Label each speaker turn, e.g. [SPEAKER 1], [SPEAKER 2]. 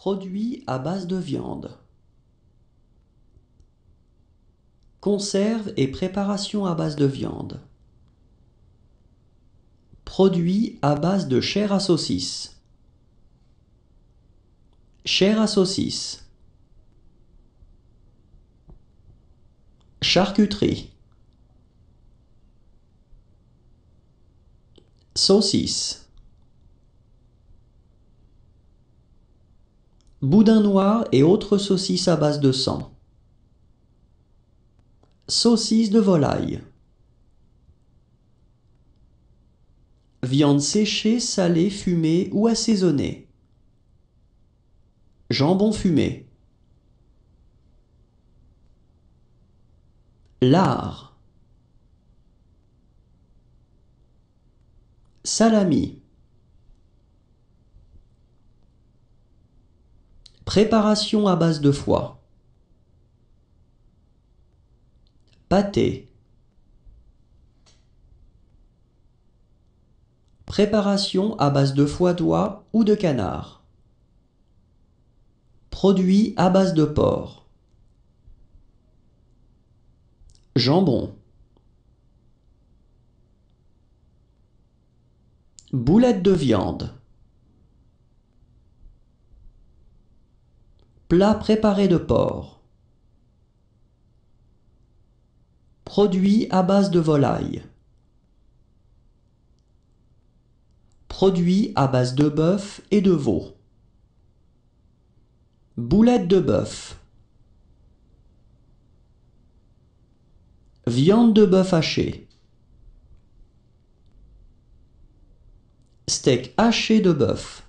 [SPEAKER 1] Produits à base de viande. Conserves et préparation à base de viande. Produits à base de chair à saucisse. Chair à saucisse. Charcuterie. Saucisse. boudin noir et autres saucisses à base de sang. Saucisses de volaille. Viande séchée, salée, fumée ou assaisonnée. Jambon fumé. Lard. Salami. Préparation à base de foie. Pâté. Préparation à base de foie d'oie ou de canard. Produit à base de porc. Jambon. Boulette de viande. Plats préparés de porc. Produits à base de volaille. Produits à base de bœuf et de veau. Boulettes de bœuf. Viande de bœuf hachée. Steak haché de bœuf.